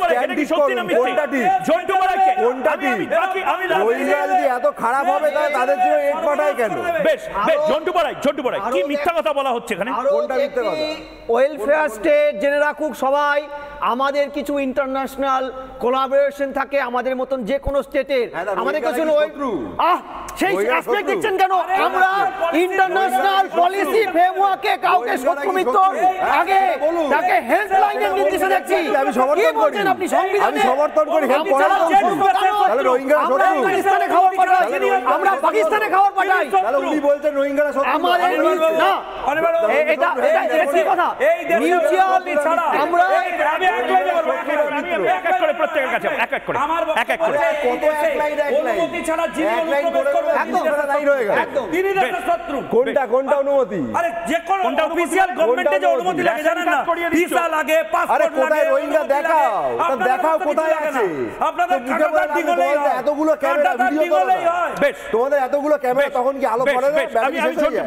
মিথ্যা কথা বলা হচ্ছে মিথ্যা কথা ওয়েলফেয়ার স্টেট জেনে রাখুক সবাই আমাদের কিছু ইন্টারন্যাশনাল কোলাবোরেশন থাকে আমাদের মতন যে কোনো স্টেটের হ্যাঁ, আমাদের কাছে আহ সেই অ্যাসপেক্ট দেখছেন কেন আমরা ইন্টারন্যাশনাল পলিসি ফ্রেমওয়ার্কে কাউকে শত্রু আগে হ্যাঁ, তাকে হেল্পলাইনের নির্দেশে দেখছি আমি সমর্থন করি হ্যাঁ, আপনি সংবিধানে সমর্থন করি হেল্প করার তাহলে রোহিঙ্গারা শত্রু পাকিস্তানে খাবার পাঠাই আমরা পাকিস্তানে খাবার পাঠাই তাহলে উনি বলছেন রোহিঙ্গারা শত্রু আমাদের না এটা এটা কথা এই মিউচুয়াল আমরা প্রত্যেকের কাছে এক এক করে এক এক করে কত এক এক লাইন লাইন অনুমতি ছাড়া যিনি অনুপ্রবেশ করবেন একদম সেটা লাইন হয়ে গেল তিনি শত্রু কোনটা কোনটা অনুমতি আরে যে কোন কোনটা অফিশিয়াল গভর্নমেন্টে যে অনুমতি লাগে জানেন না ভিসা লাগে পাসপোর্ট লাগে আরে কোথায় রোহিঙ্গা দেখাও তা দেখাও কোথায় আছে আপনাদের কাটাদার দিগলে এতগুলো ক্যামেরা ভিডিও করো বেশ তোমাদের এতগুলো ক্যামেরা তখন কি আলো পড়ে না আমি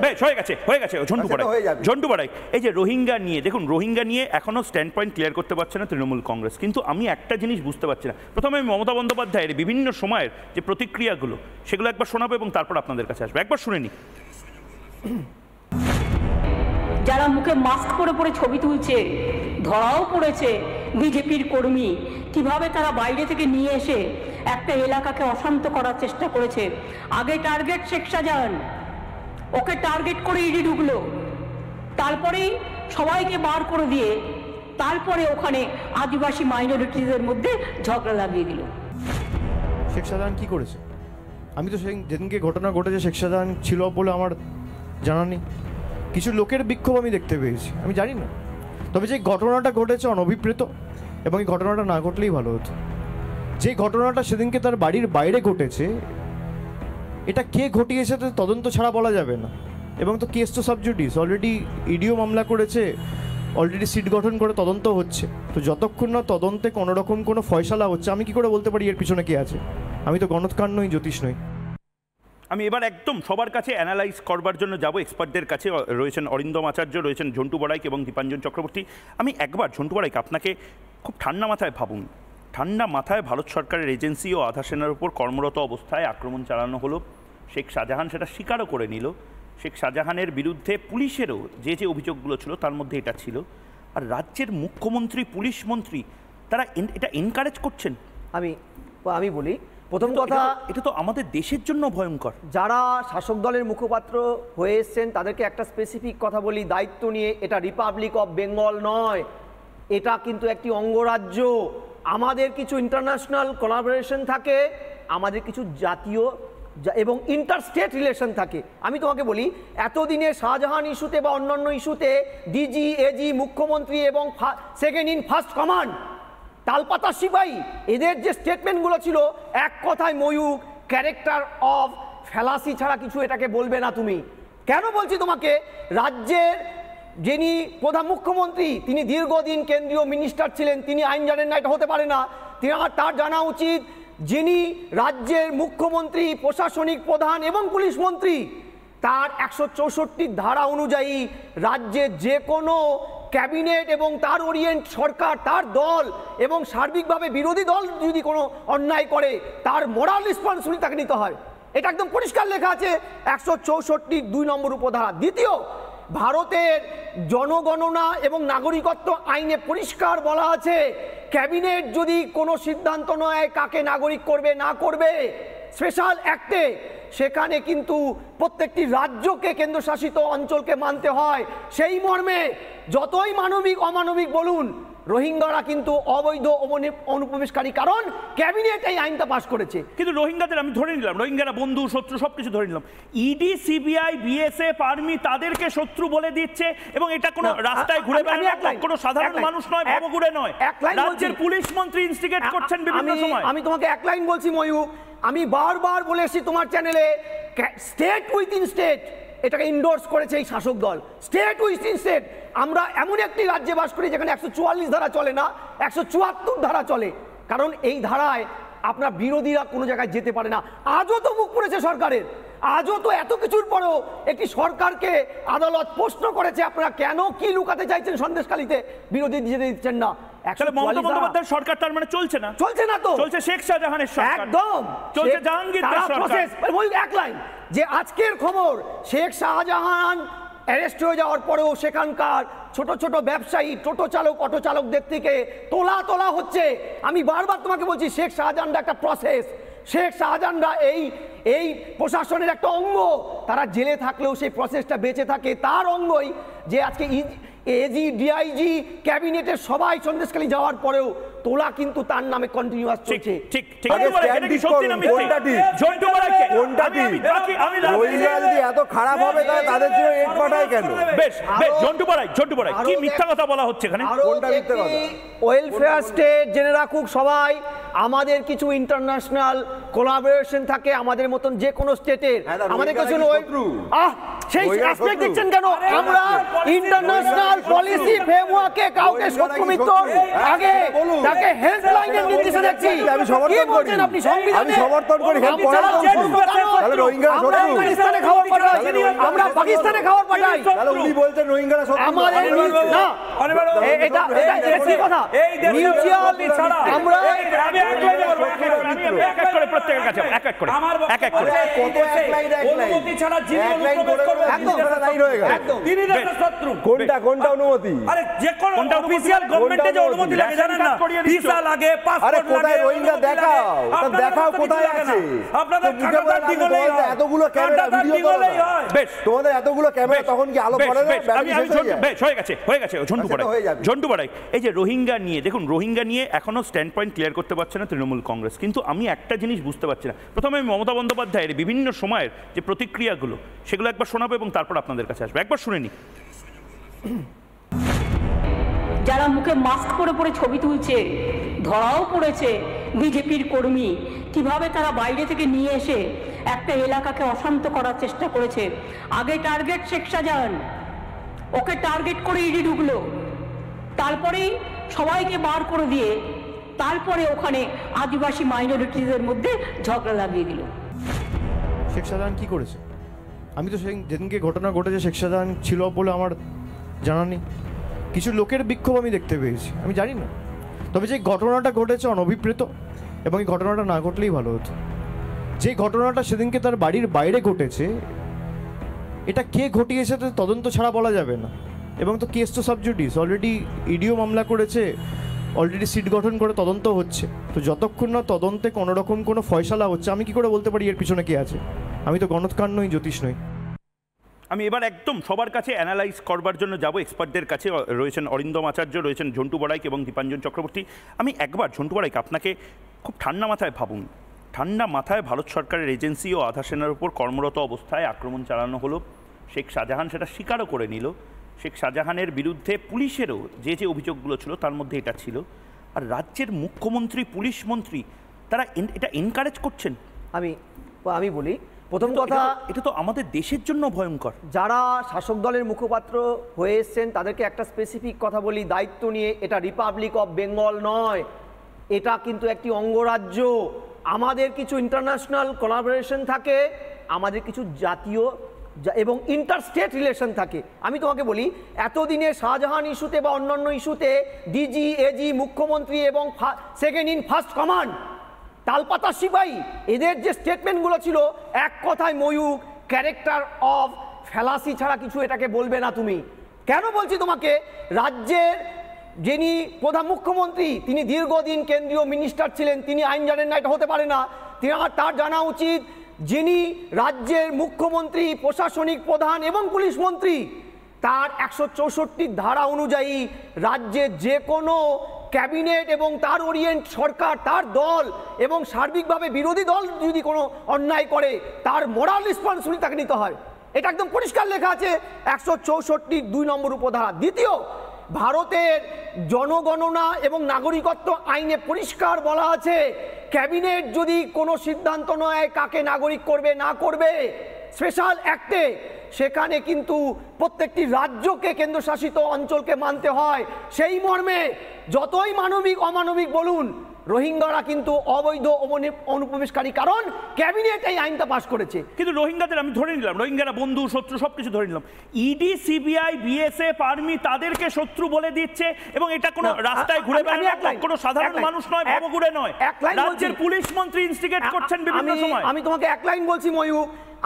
বেশ হয়ে গেছে হয়ে গেছে ঝন্টু আচ্ছা, পড়াই ঝন্টু পড়াই এই যে রোহিঙ্গা নিয়ে দেখুন রোহিঙ্গা নিয়ে এখনো স্ট্যান্ড পয়েন্ট ক্লিয়ার করতে পারছে না তৃণমূল কংগ্রেস কিন্তু আমি একটা জিনিস বুঝতে পারছি না প্রথমে আমি মমতা বন্দ্যোপাধ্যায়ের বিভিন্ন সময়ের যে প্রতিক্রিয়াগুলো সেগুলো একবার শোনাবো এবং তারপর আপনাদের কাছে আসবে একবার শুনে নি যারা মুখে মাস্ক পরে পরে ছবি তুলছে ধরাও পড়েছে বিজেপির কর্মী কিভাবে তারা বাইরে থেকে নিয়ে এসে একটা এলাকাকে অশান্ত করার চেষ্টা করেছে আগে টার্গেট শেখ সাজান ওকে টার্গেট করে ইডি ঢুকলো তারপরেই সবাইকে বার করে দিয়ে তারপরে ওখানে আদিবাসী মাইনরিটিদের মধ্যে ঝগড়া লাগিয়ে দিল শেখ শাহজাহান কী করেছে আমি তো যেদিনকে ঘটনা ঘটেছে শেখ শাহজাহান ছিল বলে আমার জানা নেই কিছু লোকের বিক্ষোভ আমি দেখতে পেয়েছি আমি জানি না তবে যে ঘটনাটা ঘটেছে অনভিপ্রেত এবং এই ঘটনাটা না ঘটলেই ভালো হতো যে ঘটনাটা সেদিনকে তার বাড়ির বাইরে ঘটেছে এটা কে ঘটিয়েছে তো তদন্ত ছাড়া বলা যাবে না এবং তো কেস তো সাবজুডিস অলরেডি ইডিও e মামলা করেছে অলরেডি সিট গঠন করে তদন্ত হচ্ছে তো যতক্ষণ না তদন্তে কোনো রকম কোনো ফয়সালা হচ্ছে আমি কি করে বলতে পারি এর পিছনে কে আছে আমি তো গণৎকার নই জ্যোতিষ নই আমি এবার একদম সবার কাছে অ্যানালাইজ করবার জন্য যাব এক্সপার্টদের কাছে রয়েছেন অরিন্দম আচার্য রয়েছেন ঝন্টু বড়াইক এবং দীপাঞ্জন চক্রবর্তী আমি একবার ঝন্টু বড়াইক আপনাকে খুব ঠান্ডা মাথায় ভাবুন ঠান্ডা মাথায় ভারত সরকারের এজেন্সি ও আধা সেনার উপর কর্মরত অবস্থায় আক্রমণ চালানো হলো শেখ শাহজাহান সেটা স্বীকারও করে নিল শেখ শাহজাহানের বিরুদ্ধে পুলিশেরও যে যে অভিযোগগুলো ছিল তার মধ্যে এটা ছিল আর রাজ্যের মুখ্যমন্ত্রী পুলিশ মন্ত্রী তারা এটা এনকারেজ করছেন আমি আমি বলি প্রথম কথা এটা তো আমাদের দেশের জন্য ভয়ঙ্কর যারা শাসক দলের মুখপাত্র হয়ে এসছেন তাদেরকে একটা স্পেসিফিক কথা বলি দায়িত্ব নিয়ে এটা রিপাবলিক অফ বেঙ্গল নয় এটা কিন্তু একটি অঙ্গরাজ্য আমাদের কিছু ইন্টারন্যাশনাল কোলাবোরেশন থাকে আমাদের কিছু জাতীয় এবং ইন্টারস্টেট রিলেশন থাকে আমি তোমাকে বলি এতদিনে শাহজাহান ইস্যুতে বা অন্যান্য ইস্যুতে ডিজি এজি মুখ্যমন্ত্রী এবং সেকেন্ড ইন ফার্স্ট কমান্ড তালপাতা সিপাই এদের যে স্টেটমেন্টগুলো ছিল এক কথায় ময়ূর ক্যারেক্টার অফ ফেলাসি ছাড়া কিছু এটাকে বলবে না তুমি কেন বলছি তোমাকে রাজ্যের যিনি প্রধান মুখ্যমন্ত্রী তিনি দীর্ঘদিন কেন্দ্রীয় মিনিস্টার ছিলেন তিনি আইন জানেন না এটা হতে পারে না তিনি তার জানা উচিত যিনি রাজ্যের মুখ্যমন্ত্রী প্রশাসনিক প্রধান এবং পুলিশ মন্ত্রী তার একশো চৌষট্টি ধারা অনুযায়ী রাজ্যের যে কোনো ক্যাবিনেট এবং তার ওরিয়েন্ট সরকার তার দল এবং সার্বিকভাবে বিরোধী দল যদি কোনো অন্যায় করে তার মোরাল রেসপন্সিবিলিটি তাকে নিতে হয় এটা একদম পরিষ্কার লেখা আছে একশো চৌষট্টি দুই নম্বর উপধারা দ্বিতীয় ভারতের জনগণনা এবং নাগরিকত্ব আইনে পরিষ্কার বলা আছে ক্যাবিনেট যদি কোনো সিদ্ধান্ত নয় কাকে নাগরিক করবে না করবে স্পেশাল অ্যাক্টে সেখানে কিন্তু প্রত্যেকটি রাজ্যকে কেন্দ্রশাসিত অঞ্চলকে মানতে হয় সেই মর্মে যতই মানবিক অমানবিক বলুন রোহিঙ্গারা কিন্তু অবৈধ অনুপ্রবেশকারী কারণ ক্যাবিনেট এই আইনটা পাশ করেছে কিন্তু রোহিঙ্গাদের আমি ধরে নিলাম রোহিঙ্গারা বন্ধু শত্রু সবকিছু ধরে নিলাম ইডি সিবিআই বিএসএফ আর্মি তাদেরকে শত্রু বলে দিচ্ছে এবং এটা কোনো রাস্তায় ঘুরে বেড়ানো কোনো সাধারণ মানুষ নয় ভবঘুরে নয় রাজ্যের পুলিশ মন্ত্রী ইনস্টিগেট করছেন বিভিন্ন সময় আমি তোমাকে এক লাইন বলছি ময়ূ আমি বারবার বলে এসেছি তোমার চ্যানেলে স্টেট উইথ ইন স্টেট এটাকে ইন্ডোর্স করেছে এই শাসক দল স্টেট ইন স্টেট আমরা এমন একটি রাজ্যে বাস করি যেখানে একশো ধারা চলে না একশো ধারা চলে কারণ এই ধারায় আপনার বিরোধীরা কোনো জায়গায় যেতে পারে না আজও তো মুখ পড়েছে সরকারের আজও তো এত কিছুর পরেও একটি সরকারকে আদালত প্রশ্ন করেছে আপনারা কেন কি লুকাতে চাইছেন সন্দেশকালীতে বিরোধী নিজেদের দিচ্ছেন না সরকার তার মানে চলছে না চলছে না তো চলছে শেখ শাহজাহানের একদম জাহাঙ্গীর মানে এক লাইন যে আজকের খবর শেখ শাহজাহান অ্যারেস্ট হয়ে যাওয়ার পরেও সেখানকার ছোট ছোট ব্যবসায়ী টোটো চালক অটো চালকদের থেকে তোলা তোলা হচ্ছে আমি বারবার তোমাকে বলছি শেখ শাহজাহানরা একটা প্রসেস শেখ শাহজাহানরা এই এই প্রশাসনের একটা অঙ্গ তারা জেলে থাকলেও সেই প্রসেসটা বেঁচে থাকে তার অঙ্গই যে আজকে এজি ডিআইজি ক্যাবিনেটের সবাই সন্দেশখালী যাওয়ার পরেও তোলা কিন্তু তার নামে কন্টিনিউয়াস চলছে ঠিক ঠিক এত খারাপ হবে তাদের বেশ মিথ্যা কথা বলা হচ্ছে মিথ্যা কথা ওয়েলফেয়ার স্টেট জেনে রাখুক সবাই আমাদের কিছু ইন্টারন্যাশনাল কোলাবোরেশন থাকে আমাদের মতন যে কোনো স্টেটের হ্যাঁ, আমাদের কাছে আহ সেই অ্যাসপেক্ট দেখছেন কেন আমরা ইন্টারন্যাশনাল পলিসি ফ্রেমওয়ার্কে কাউকে শত্রু মিত্র হ্যাঁ, আগে তাকে হেল্পলাইনের নির্দেশে দেখছি আমি সমর্থন করি আপনি সংবিধানে সমর্থন করি হেল্প করা তাহলে রোহিঙ্গা পাকিস্তানে খাবার পাঠাই আমরা পাকিস্তানে খাবার পাঠাই তাহলে উনি বলছেন রোহিঙ্গারা শত্রু আমাদের না এটা এটা এটা কথা এই মিউচুয়াল ছাড়া আমরা এক এক করে প্রত্যেকের কাছে এক এক করে এক এক করে কত এক লাইন এক লাইন অনুমতি ছাড়া জিনিস অনুমতি রোহিঙ্গা নিয়ে দেখুন রোহিঙ্গা নিয়ে এখনো স্ট্যান্ড পয়েন্ট ক্লিয়ার করতে পারছে না তৃণমূল কংগ্রেস কিন্তু আমি একটা জিনিস বুঝতে পারছি না প্রথমে মমতা বন্দ্যোপাধ্যায়ের বিভিন্ন সময়ের যে প্রতিক্রিয়াগুলো সেগুলো একবার শোনা জানাবো এবং তারপর আপনাদের কাছে আসবো একবার শুনে নি যারা মুখে মাস্ক পরে পরে ছবি তুলছে ধরাও পড়েছে বিজেপির কর্মী কিভাবে তারা বাইরে থেকে নিয়ে এসে একটা এলাকাকে অশান্ত করার চেষ্টা করেছে আগে টার্গেট শেখ শাহজাহান ওকে টার্গেট করে ইডি ঢুকলো তারপরেই সবাইকে বার করে দিয়ে তারপরে ওখানে আদিবাসী মাইনরিটিদের মধ্যে ঝগড়া লাগিয়ে দিল শেখ শাহজাহান কি করেছে আমি তো সেই যেদিনকে ঘটনা ঘটেছে শেখ শাহজাহান ছিল বলে আমার জানা নেই কিছু লোকের বিক্ষোভ আমি দেখতে পেয়েছি আমি জানি না তবে যে ঘটনাটা ঘটেছে অনভিপ্রেত এবং এই ঘটনাটা না ঘটলেই ভালো হতো যে ঘটনাটা সেদিনকে তার বাড়ির বাইরে ঘটেছে এটা কে ঘটিয়েছে তো তদন্ত ছাড়া বলা যাবে না এবং তো কেস তো সাবজুডিস অলরেডি ইডিও মামলা করেছে অলরেডি সিট গঠন করে তদন্ত হচ্ছে তো যতক্ষণ না তদন্তে কোনো রকম কোনো ফয়সালা হচ্ছে আমি কি করে বলতে পারি এর পিছনে কে আছে আমি তো গণৎকার নই জ্যোতিষ নই আমি এবার একদম সবার কাছে অ্যানালাইজ করবার জন্য যাব এক্সপার্টদের কাছে রয়েছেন অরিন্দম আচার্য রয়েছেন ঝন্টু বড়াইক এবং দীপাঞ্জন চক্রবর্তী আমি একবার ঝন্টু বড়াইক আপনাকে খুব ঠান্ডা মাথায় ভাবুন ঠান্ডা মাথায় ভারত সরকারের এজেন্সি ও আধা সেনার উপর কর্মরত অবস্থায় আক্রমণ চালানো হলো শেখ শাহজাহান সেটা স্বীকারও করে নিল শেখ শাহজাহানের বিরুদ্ধে পুলিশেরও যে যে অভিযোগগুলো ছিল তার মধ্যে এটা ছিল আর রাজ্যের মুখ্যমন্ত্রী পুলিশ মন্ত্রী তারা এটা এনকারেজ করছেন আমি আমি বলি প্রথম কথা এটা তো আমাদের দেশের জন্য ভয়ঙ্কর যারা শাসক দলের মুখপাত্র হয়ে এসছেন তাদেরকে একটা স্পেসিফিক কথা বলি দায়িত্ব নিয়ে এটা রিপাবলিক অফ বেঙ্গল নয় এটা কিন্তু একটি অঙ্গরাজ্য আমাদের কিছু ইন্টারন্যাশনাল কোলাবোরেশন থাকে আমাদের কিছু জাতীয় এবং ইন্টারস্টেট রিলেশন থাকে আমি তোমাকে বলি এতদিনে শাহজাহান ইস্যুতে বা অন্যান্য ইস্যুতে ডিজি এজি মুখ্যমন্ত্রী এবং সেকেন্ড ইন ফার্স্ট কমান্ড তালপাতা সিপাই এদের যে স্টেটমেন্টগুলো ছিল এক কথায় ময়ূর ক্যারেক্টার অফ ফেলাসি ছাড়া কিছু এটাকে বলবে না তুমি কেন বলছি তোমাকে রাজ্যের যিনি প্রধান মুখ্যমন্ত্রী তিনি দীর্ঘদিন কেন্দ্রীয় মিনিস্টার ছিলেন তিনি আইন জানেন না এটা হতে পারে না তিনি তার জানা উচিত যিনি রাজ্যের মুখ্যমন্ত্রী প্রশাসনিক প্রধান এবং পুলিশ মন্ত্রী তার একশো চৌষট্টি ধারা অনুযায়ী রাজ্যের যে কোনো ক্যাবিনেট এবং তার ওরিয়েন্ট সরকার তার দল এবং সার্বিকভাবে বিরোধী দল যদি কোনো অন্যায় করে তার মোরাল রেসপন্সিবিলিটি তাকে নিতে হয় এটা একদম পরিষ্কার লেখা আছে একশো চৌষট্টি দুই নম্বর উপধারা দ্বিতীয় ভারতের জনগণনা এবং নাগরিকত্ব আইনে পরিষ্কার বলা আছে ক্যাবিনেট যদি কোনো সিদ্ধান্ত নয় কাকে নাগরিক করবে না করবে স্পেশাল অ্যাক্টে সেখানে কিন্তু প্রত্যেকটি রাজ্যকে কেন্দ্রশাসিত অঞ্চলকে মানতে হয় সেই মর্মে যতই মানবিক অমানবিক বলুন রোহিঙ্গারা কিন্তু অবৈধ অনুপ্রবেশকারী কারণ ক্যাবিনেট এই আইনটা পাশ করেছে কিন্তু রোহিঙ্গাদের আমি ধরে নিলাম রোহিঙ্গারা বন্ধু শত্রু সবকিছু ধরে নিলাম ইডি সিবিআই বিএসএফ আর্মি তাদেরকে শত্রু বলে দিচ্ছে এবং এটা কোনো রাস্তায় ঘুরে বেড়ানো কোনো সাধারণ মানুষ নয় ভবঘুরে নয় রাজ্যের পুলিশ মন্ত্রী ইনস্টিগেট করছেন বিভিন্ন সময় আমি তোমাকে এক লাইন বলছি ময়ূ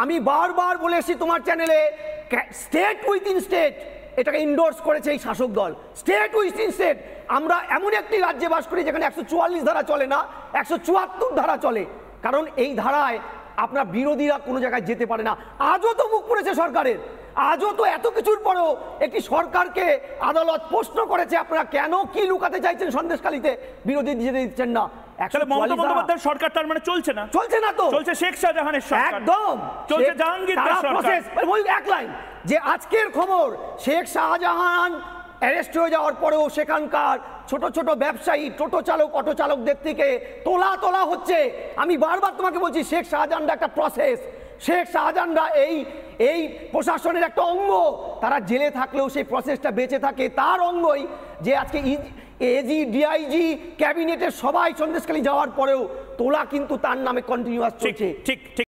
আমি বারবার বলে এসেছি তোমার চ্যানেলে স্টেট উইথ ইন স্টেট এটাকে ইন্ডোর্স করেছে এই শাসক দল স্টেট ইন স্টেট আমরা এমন একটি রাজ্যে বাস করি যেখানে একশো ধারা চলে না একশো ধারা চলে কারণ এই ধারায় আপনার বিরোধীরা কোনো জায়গায় যেতে পারে না আজও তো মুখ পড়েছে সরকারের আজও তো এত কিছুর পরও একটি সরকারকে আদালত প্রশ্ন করেছে আপনারা কেন কি লুকাতে চাইছেন সন্দেশকালীতে বিরোধী নিজেদের দিচ্ছেন না সরকার তার মানে চলছে না চলছে না তো চলছে শেখ শাহজাহানের একদম জাহাঙ্গীর মানে এক লাইন যে আজকের খবর শেখ শাহজাহান অ্যারেস্ট হয়ে যাওয়ার পরেও সেখানকার ছোট ছোট ব্যবসায়ী টোটো চালক অটো চালকদের থেকে তোলা তোলা হচ্ছে আমি বারবার তোমাকে বলছি শেখ শাহজাহানরা একটা প্রসেস শেখ শাহজাহানরা এই এই প্রশাসনের একটা অঙ্গ তারা জেলে থাকলেও সেই প্রসেসটা বেঁচে থাকে তার অঙ্গই যে আজকে এজি ডিআইজি ক্যাবিনেটের সবাই সন্দেশখালী যাওয়ার পরেও তোলা কিন্তু তার নামে কন্টিনিউয়াস চলছে ঠিক ঠিক